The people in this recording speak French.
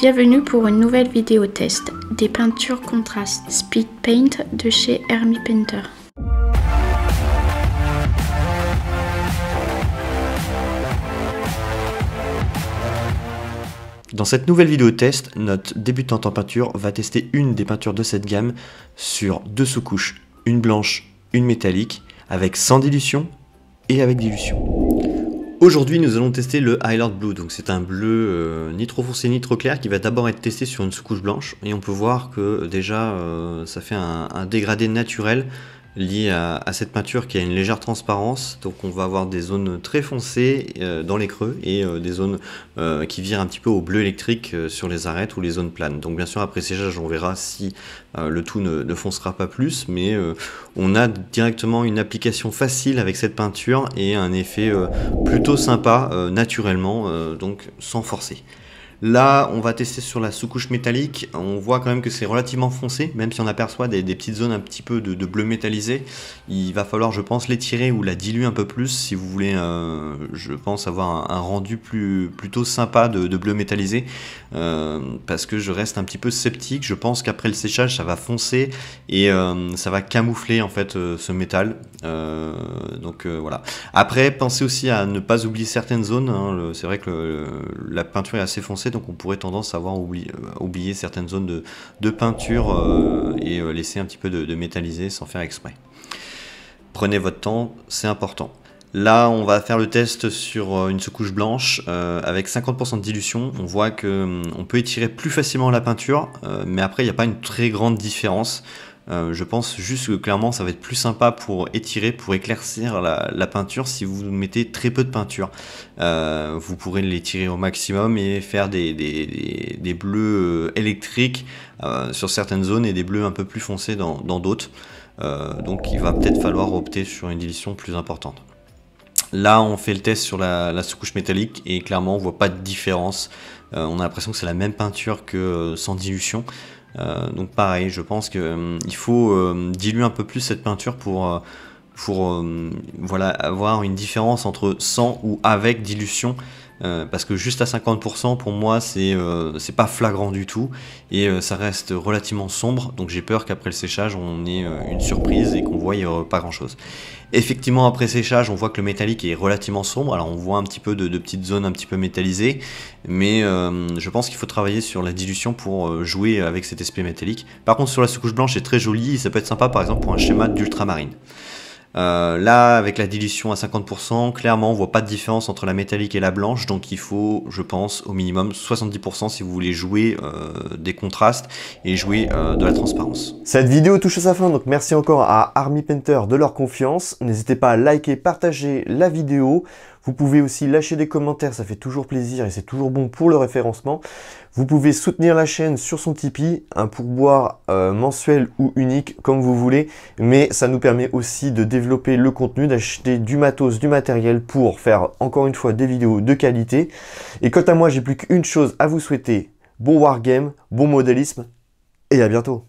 Bienvenue pour une nouvelle vidéo test des peintures contrastes Speed Paint de chez Hermie Painter. Dans cette nouvelle vidéo test, notre débutante en peinture va tester une des peintures de cette gamme sur deux sous-couches, une blanche, une métallique, avec sans dilution et avec dilution. Aujourd'hui, nous allons tester le Highlight Blue. Donc, c'est un bleu euh, ni trop foncé ni trop clair qui va d'abord être testé sur une sous-couche blanche. Et on peut voir que déjà, euh, ça fait un, un dégradé naturel lié à, cette peinture qui a une légère transparence. Donc on va avoir des zones très foncées euh, dans les creux et euh, des zones euh, qui virent un petit peu au bleu électrique sur les arêtes ou les zones planes. Donc bien sûr après séchage on verra si le tout ne, foncera pas plus mais on a directement une application facile avec cette peinture et un effet plutôt sympa naturellement donc sans forcer. Là, on va tester sur la sous-couche métallique. On voit quand même que c'est relativement foncé, même si on aperçoit des, petites zones un petit peu de, bleu métallisé. Il va falloir, je pense, l'étirer ou la diluer un peu plus si vous voulez, euh, je pense, avoir un, rendu plus, plutôt sympa de, bleu métallisé. Euh, parce que je reste un petit peu sceptique. Je pense qu'après le séchage, ça va foncer et euh, ça va camoufler en fait ce métal. donc voilà. Après, pensez aussi à ne pas oublier certaines zones. Hein. C'est vrai que la peinture est assez foncée donc on pourrait tendance à avoir oublié, euh, oublier certaines zones de, peinture euh, et euh, laisser un petit peu de, métalliser sans faire exprès. Prenez votre temps, c'est important. Là, on va faire le test sur une sous-couche blanche avec 50% de dilution. On voit que hum, on peut étirer plus facilement la peinture, mais après, il n'y a pas une très grande différence. Euh, je pense juste que clairement ça va être plus sympa pour étirer, pour éclaircir la, peinture si vous mettez très peu de peinture. Euh, vous pourrez l'étirer au maximum et faire des, bleus euh, électriques sur certaines zones et des bleus un peu plus foncés dans d'autres. donc il va peut-être falloir opter sur une dilution plus importante. Là, on fait le test sur la, sous-couche métallique et clairement, on voit pas de différence. on a l'impression que c'est la même peinture que sans dilution. Euh, donc pareil, je pense qu'il euh, faut euh, diluer un peu plus cette peinture pour pour euh, voilà, avoir une différence entre sans ou avec dilution. Euh, parce que juste à 50% pour moi c'est n'est euh, pas flagrant du tout et ça reste relativement sombre donc j'ai peur qu'après le séchage on ait une surprise et qu'on voie pas grand chose. Effectivement après séchage on voit que le métallique est relativement sombre alors on voit un petit peu de, de petites zones un petit peu métallisées mais je pense qu'il faut travailler sur la dilution pour jouer avec cet aspect métallique. Par contre sur la sous-couche blanche c'est très joli et ça peut être sympa par exemple pour un schéma d'ultramarine. Euh, là, avec la dilution à 50%, clairement, on voit pas de différence entre la métallique et la blanche, donc il faut, je pense, au minimum 70% si vous voulez jouer euh, des contrastes et jouer euh, de la transparence. Cette vidéo touche à sa fin, donc merci encore à Army Painter de leur confiance. N'hésitez pas à liker, partager la vidéo. Vous pouvez aussi lâcher des commentaires, ça fait toujours plaisir et c'est toujours bon pour le référencement. Vous pouvez soutenir la chaîne sur son Tipeee, un pourboire euh, mensuel ou unique, comme vous voulez, mais ça nous permet aussi de développer le contenu, d'acheter du matos, du matériel pour faire encore une fois des vidéos de qualité. Et quant à moi, j'ai plus qu'une chose à vous souhaiter, bon wargame, bon modélisme, et à bientôt